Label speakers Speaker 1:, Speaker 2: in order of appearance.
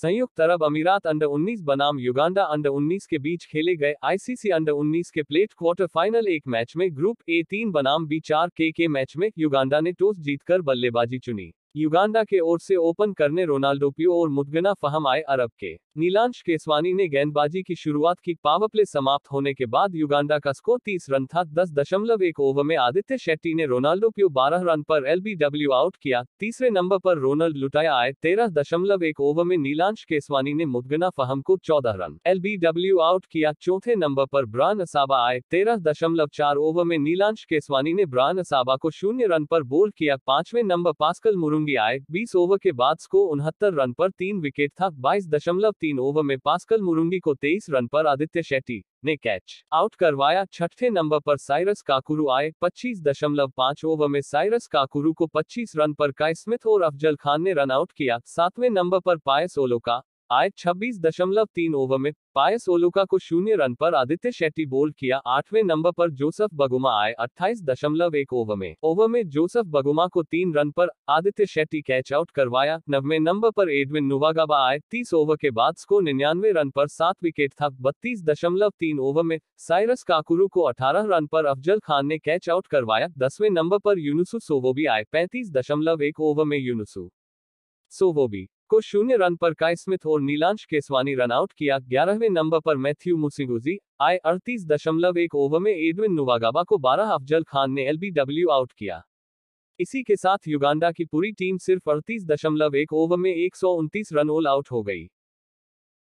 Speaker 1: संयुक्त अरब अमीरात अंडर 19 बनाम युगांडा अंडर 19 के बीच खेले गए आईसीसी अंडर 19 के प्लेट क्वार्टर फाइनल एक मैच में ग्रुप ए तीन बनाम बी चार के के मैच में युगांडा ने टॉस जीतकर बल्लेबाजी चुनी युगांडा के ओर से ओपन करने रोनाल्डो पियो और मुदगना फहम आए अरब के नीलांश केसवानी ने गेंदबाजी की शुरुआत की पावर प्ले समाप्त होने के बाद युगांडा का स्कोर 30 रन था दस दशमलव एक ओवर में आदित्य शेट्टी ने रोनाल्डो को 12 रन पर एलबीडब्ल्यू आउट किया तीसरे नंबर पर रोनाल्ड लुटाया आए तेरह दशमलव एक ओवर में नीलांश केसवानी ने मुदगना फहम को चौदह रन एलबीडब्ल्यू आउट किया चौथे नंबर पर ब्रान असाबा आए तेरह दशमलव चार ओवर में नीलांश केसवानी ने ब्रान असाबा को शून्य रन पर बोल किया पांचवें नंबर पास्कल मुरुंगी आए बीस ओवर के बाद स्कोर उनहत्तर रन पर तीन विकेट था बाईस दशमलव तीन ओवर में पास्कल मुरुंगी को 23 रन पर आदित्य शेट्टी ने कैच आउट करवाया छठे नंबर पर साइरस काकुरू आए 25.5 ओवर में साइरस काकुरू को 25 रन पर काय स्मिथ और अफजल खान ने रन आउट किया सातवें नंबर पर पायस ओलो का आए 26.3 ओवर में पायस ओलोका को शून्य रन पर आदित्य शेट्टी बोल्ड किया आठवें नंबर पर जोसफ बगुमा आए 28.1 ओवर में ओवर में जोसफ बगुमा को तीन रन पर आदित्य शेट्टी कैच आउट करवाया नववे नंबर पर एडविन नुवागाबा आए 30 ओवर के बाद स्कोर निन्यानवे रन पर सात विकेट था 32.3 ओवर में साइरस काकुरू को अठारह रन पर अफजल खान ने कैच आउट करवाया दसवें नंबर पर यूनुसु सोवोबी आए एक ओवर में यूनुसु सोवोबी को शून्य रन पर काय स्मिथ और नीलांश केसवानी रनआउट किया ग्यारहवें नंबर पर मैथ्यू मुसिगुजी आए अड़तीस दशमलव एक ओवर में एडविन नुवागाबा को बारह अफजल खान ने एलबीडब्ल्यू आउट किया इसी के साथ युगांडा की पूरी टीम सिर्फ अड़तीस दशमलव एक ओवर में एक रन ऑल आउट हो गई